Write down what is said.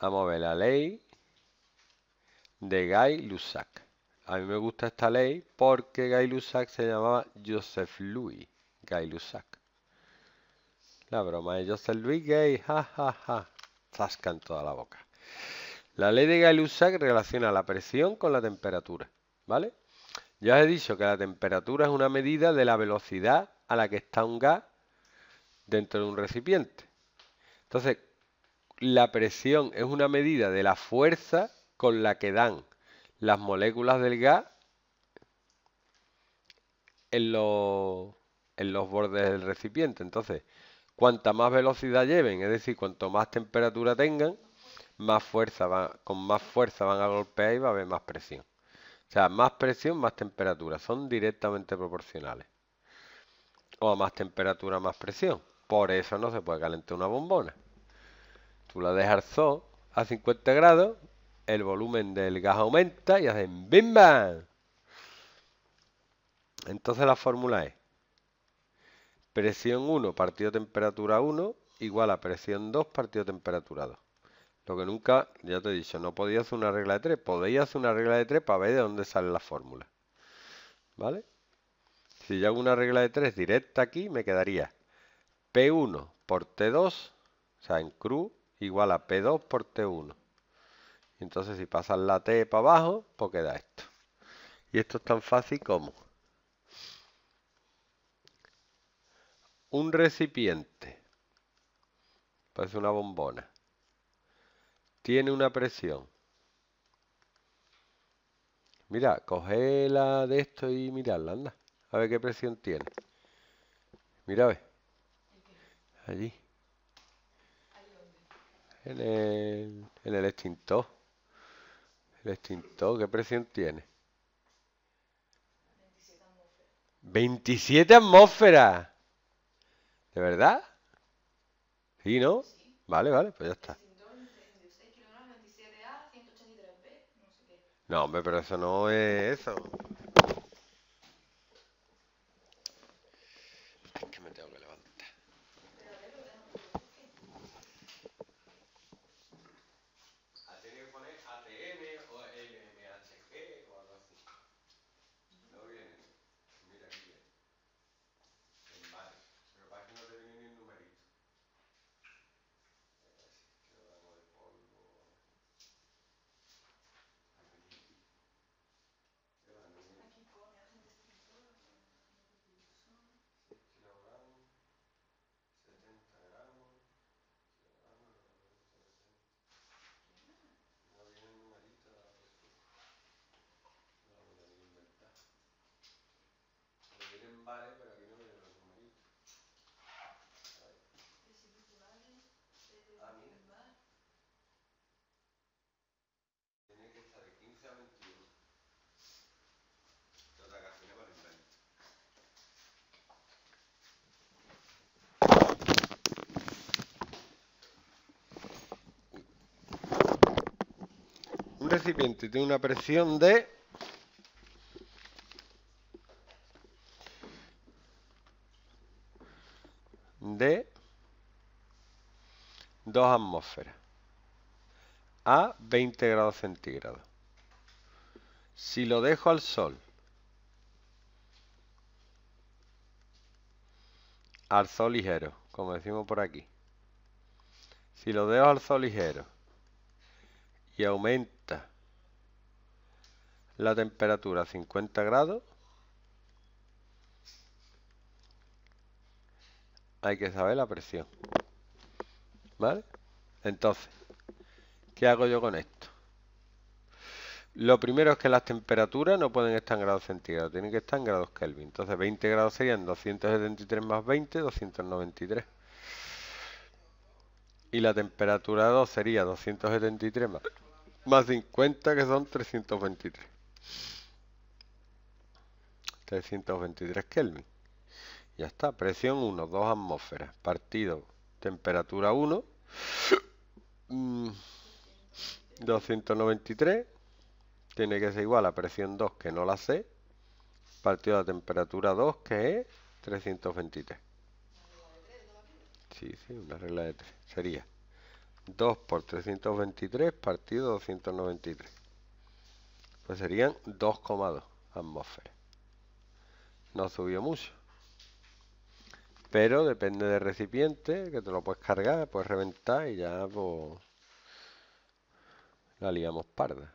Vamos a ver la ley de gay Lussac. A mí me gusta esta ley porque gay Lussac se llamaba Joseph Louis. gay Lussac. La broma de Joseph Louis Gay. jajaja, Zasca en toda la boca. La ley de gay Lussac relaciona la presión con la temperatura. ¿Vale? Ya os he dicho que la temperatura es una medida de la velocidad a la que está un gas dentro de un recipiente. Entonces, la presión es una medida de la fuerza con la que dan las moléculas del gas en los, bordes del recipiente. Entonces, cuanta más velocidad lleven, es decir, cuanto más temperatura tengan, más fuerza va, con más fuerza van a golpear y va a haber más presión. O sea, más presión, más temperatura. Son directamente proporcionales. O a más temperatura, más presión. Por eso no se puede calentar una bombona. Tú la dejas zo a 50 grados, el volumen del gas aumenta y hacen ¡bim bam! Entonces la fórmula es presión 1 partido temperatura 1 igual a presión 2 partido temperatura 2. Lo que nunca, ya te he dicho, no podía hacer una regla de 3. Podéis hacer una regla de 3 para ver de dónde sale la fórmula. ¿Vale? Si yo hago una regla de 3 directa aquí, me quedaría P1 por T2, o sea, en cruz, igual a P2 por T1. Entonces si pasas la T para abajo, pues queda esto. Y esto es tan fácil como un recipiente, parece una bombona, tiene una presión. Mira, la de esto y miradla, anda. A ver qué presión tiene. Mira, ve. Allí en el, en el extintor. El ¿qué presión tiene? 27 atmósferas. ¿De verdad? ¿Sí, no? Vale, vale, pues ya está. No, hombre, pero eso no es eso. recipiente tiene una presión de... de 2 atmósferas a 20 grados centígrados. Si lo dejo al sol al sol ligero, como decimos por aquí. Si lo dejo al sol ligero y aumento la temperatura 50 grados. Hay que saber la presión. ¿Vale? Entonces, ¿qué hago yo con esto? Lo primero es que las temperaturas no pueden estar en grados centígrados, tienen que estar en grados Kelvin. Entonces 20 grados serían 273 más 20, 293. Y la temperatura 2 sería 273 más 50, que son 323. 323 Kelvin. Ya está, presión 1, 2 atmósferas, partido, temperatura 1, 293, mm, tiene que ser igual a presión 2, que no la sé, partido de temperatura 2, que es 323. Sí, sí, una regla de 3. Sería 2 por 323 partido 293. Pues serían 2,2 atmósferas. No subió mucho. Pero depende del recipiente, que te lo puedes cargar, puedes reventar y ya pues, la liamos parda.